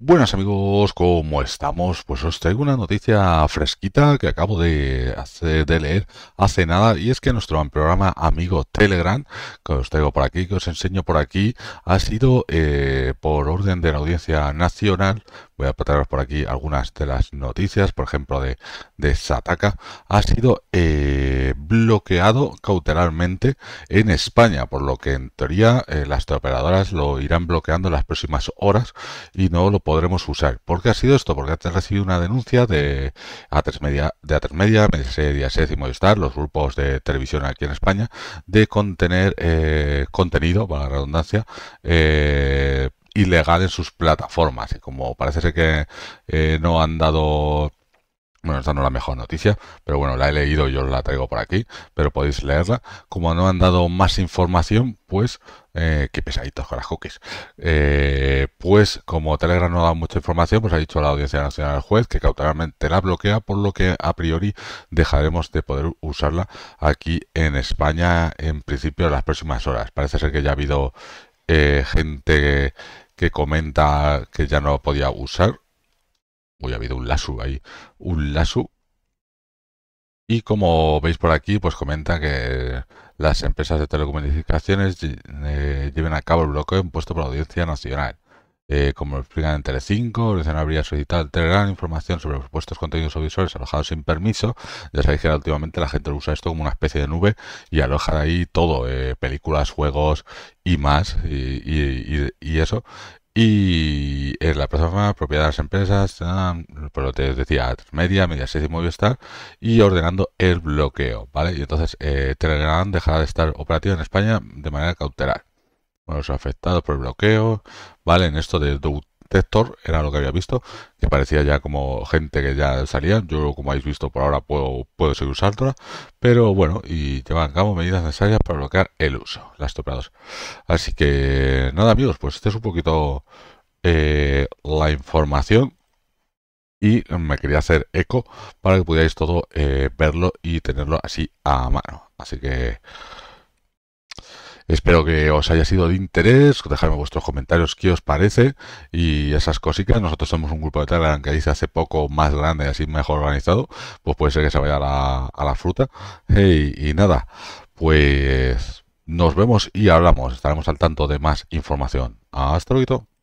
Buenas amigos, ¿cómo estamos? Pues os traigo una noticia fresquita que acabo de, hacer, de leer hace nada y es que nuestro programa amigo Telegram, que os traigo por aquí, que os enseño por aquí, ha sido eh, por orden de la audiencia nacional voy a traeros por aquí algunas de las noticias, por ejemplo, de, de Sataka, ha sido eh, bloqueado cautelarmente en España, por lo que en teoría eh, las operadoras lo irán bloqueando en las próximas horas y no lo podremos usar. ¿Por qué ha sido esto? Porque ha recibido una denuncia de A3 Media, de A3 Media, Mediaset e y Movistar, los grupos de televisión aquí en España, de contener eh, contenido, para la redundancia, ilegal en sus plataformas. Y como parece ser que eh, no han dado... Bueno, esta no es la mejor noticia, pero bueno, la he leído, yo la traigo por aquí, pero podéis leerla. Como no han dado más información, pues, eh, qué pesaditos con las cookies. Eh, pues, como Telegram no ha dado mucha información, pues ha dicho la Audiencia Nacional del Juez que cautelarmente la bloquea, por lo que a priori dejaremos de poder usarla aquí en España en principio en las próximas horas. Parece ser que ya ha habido eh, gente que comenta que ya no podía usar. Hoy ha habido un lasu ahí. Un lasu. Y como veis por aquí, pues comenta que las empresas de telecomunicaciones eh, lleven a cabo el bloqueo impuesto por la Audiencia Nacional. Eh, como lo explican en Telecinco, 5 no habría solicitado Telegram, información sobre supuestos contenidos audiovisuales alojados sin permiso. Ya sabéis que últimamente la gente usa esto como una especie de nube y aloja ahí todo, eh, películas, juegos y más, y, eso. Y en la plataforma propiedad de las empresas, ah, pero te decía, Media, Mediaset y Movistar, y ordenando el bloqueo, ¿vale? Y entonces eh, Telegram dejará de estar operativo en España de manera cautelar bueno, los afectados por el bloqueo, ¿vale? En esto de Doctor era lo que había visto, que parecía ya como gente que ya salía. Yo, como habéis visto por ahora, puedo, puedo seguir usándola, pero bueno, y llevan a cabo medidas necesarias para bloquear el uso, las topados. Así que nada, amigos, pues este es un poquito eh, la información y me quería hacer eco para que pudierais todo eh, verlo y tenerlo así a mano. Así que Espero que os haya sido de interés, dejadme vuestros comentarios qué os parece y esas cositas. Nosotros somos un grupo de Telegram que dice hace poco más grande así mejor organizado, pues puede ser que se vaya a la, fruta. y nada, pues nos vemos y hablamos, estaremos al tanto de más información. Hasta luego.